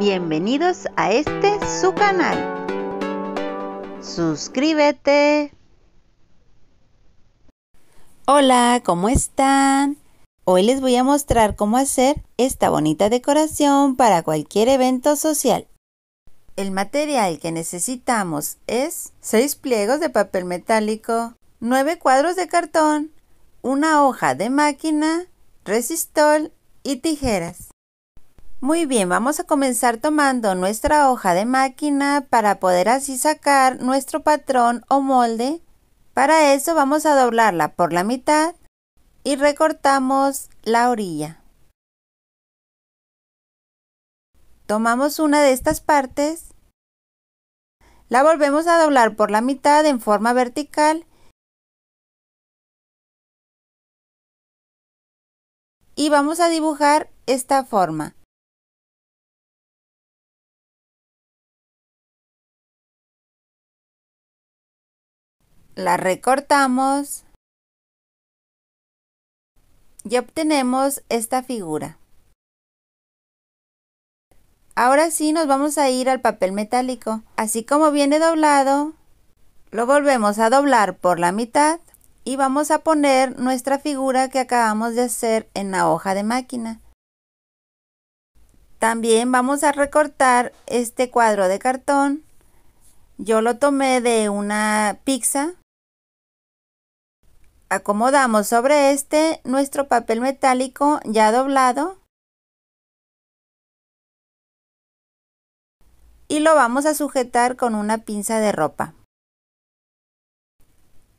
Bienvenidos a este su canal. Suscríbete. Hola, ¿cómo están? Hoy les voy a mostrar cómo hacer esta bonita decoración para cualquier evento social. El material que necesitamos es 6 pliegos de papel metálico, 9 cuadros de cartón, una hoja de máquina, resistol y tijeras. Muy bien, vamos a comenzar tomando nuestra hoja de máquina para poder así sacar nuestro patrón o molde. Para eso vamos a doblarla por la mitad y recortamos la orilla. Tomamos una de estas partes, la volvemos a doblar por la mitad en forma vertical y vamos a dibujar esta forma. la recortamos y obtenemos esta figura. Ahora sí nos vamos a ir al papel metálico. Así como viene doblado, lo volvemos a doblar por la mitad y vamos a poner nuestra figura que acabamos de hacer en la hoja de máquina. También vamos a recortar este cuadro de cartón. Yo lo tomé de una pizza Acomodamos sobre este nuestro papel metálico ya doblado y lo vamos a sujetar con una pinza de ropa.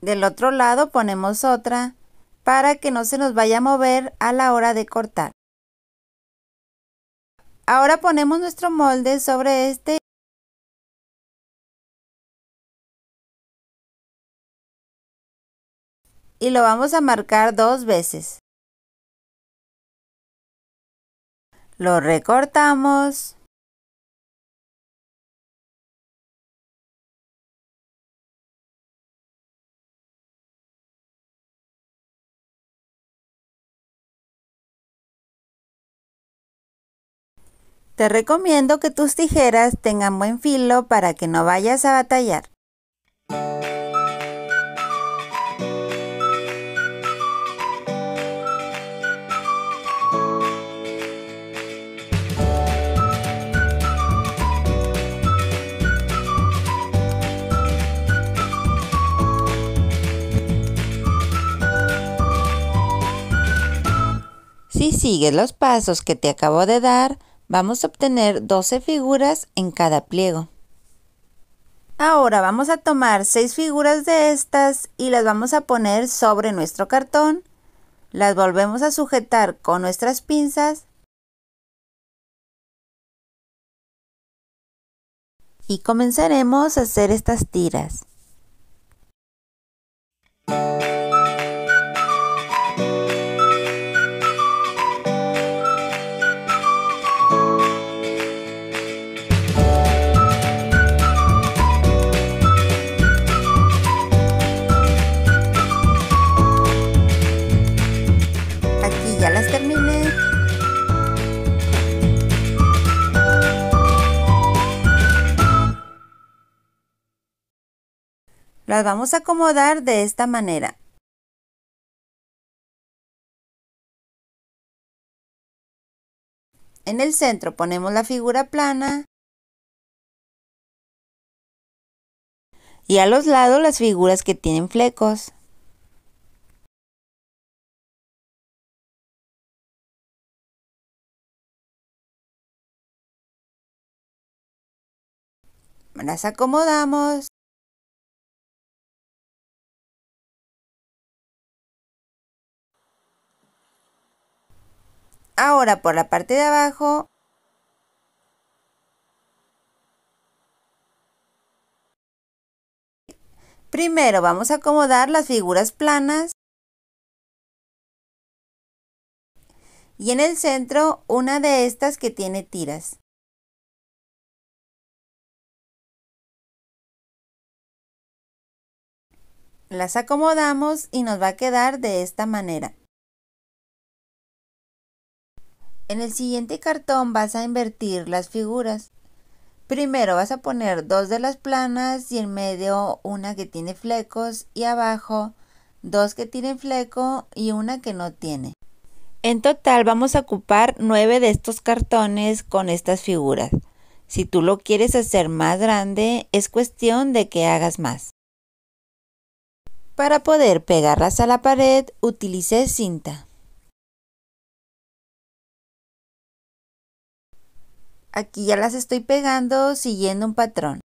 Del otro lado ponemos otra para que no se nos vaya a mover a la hora de cortar. Ahora ponemos nuestro molde sobre este y lo vamos a marcar dos veces. Lo recortamos. Te recomiendo que tus tijeras tengan buen filo para que no vayas a batallar. sigues los pasos que te acabo de dar, vamos a obtener 12 figuras en cada pliego. Ahora vamos a tomar 6 figuras de estas y las vamos a poner sobre nuestro cartón. Las volvemos a sujetar con nuestras pinzas. Y comenzaremos a hacer estas tiras. Las vamos a acomodar de esta manera. En el centro ponemos la figura plana y a los lados las figuras que tienen flecos. Las acomodamos. Ahora por la parte de abajo Primero vamos a acomodar las figuras planas y en el centro una de estas que tiene tiras. Las acomodamos y nos va a quedar de esta manera. En el siguiente cartón vas a invertir las figuras. Primero vas a poner dos de las planas y en medio una que tiene flecos y abajo dos que tienen fleco y una que no tiene. En total vamos a ocupar nueve de estos cartones con estas figuras. Si tú lo quieres hacer más grande, es cuestión de que hagas más. Para poder pegarlas a la pared, utilicé cinta. Aquí ya las estoy pegando siguiendo un patrón.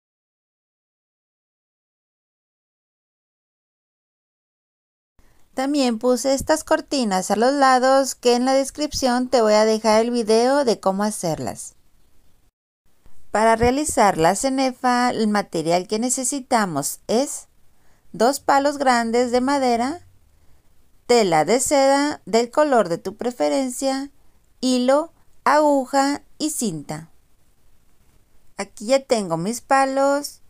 También puse estas cortinas a los lados que en la descripción te voy a dejar el video de cómo hacerlas. Para realizar la cenefa, el material que necesitamos es dos palos grandes de madera, tela de seda del color de tu preferencia, hilo, aguja y cinta. Aquí ya tengo mis palos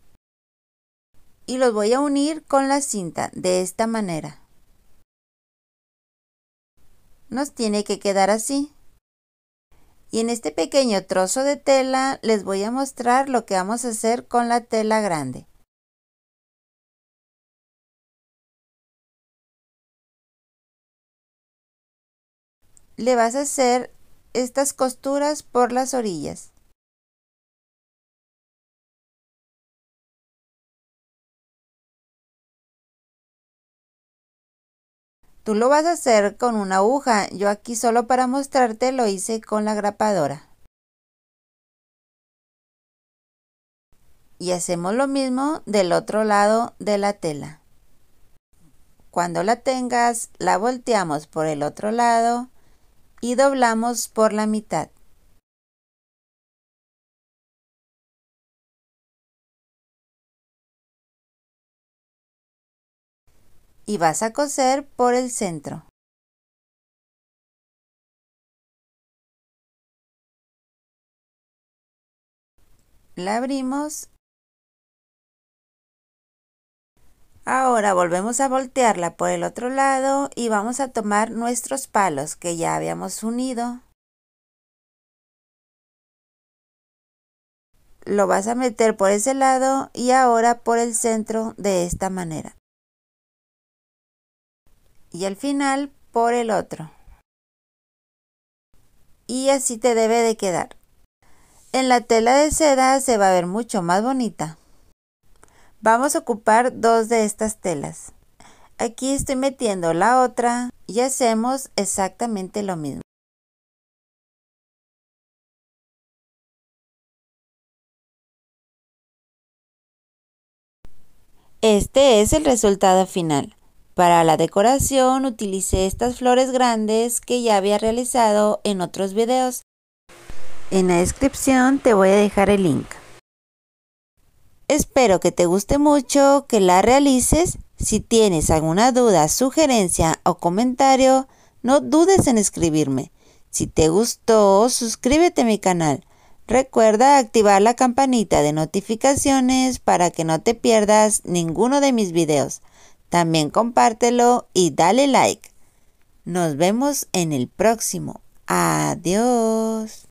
y los voy a unir con la cinta de esta manera. Nos tiene que quedar así. Y en este pequeño trozo de tela les voy a mostrar lo que vamos a hacer con la tela grande. Le vas a hacer estas costuras por las orillas. Tú lo vas a hacer con una aguja, yo aquí solo para mostrarte lo hice con la grapadora. Y hacemos lo mismo del otro lado de la tela. Cuando la tengas, la volteamos por el otro lado y doblamos por la mitad. y vas a coser por el centro. La abrimos. Ahora volvemos a voltearla por el otro lado y vamos a tomar nuestros palos que ya habíamos unido. Lo vas a meter por ese lado y ahora por el centro de esta manera y al final por el otro. Y así te debe de quedar. En la tela de seda se va a ver mucho más bonita. Vamos a ocupar dos de estas telas. Aquí estoy metiendo la otra y hacemos exactamente lo mismo. Este es el resultado final. Para la decoración utilicé estas flores grandes que ya había realizado en otros videos. En la descripción te voy a dejar el link. Espero que te guste mucho, que la realices. Si tienes alguna duda, sugerencia o comentario, no dudes en escribirme. Si te gustó, suscríbete a mi canal. Recuerda activar la campanita de notificaciones para que no te pierdas ninguno de mis videos. También compártelo y dale like. Nos vemos en el próximo. Adiós.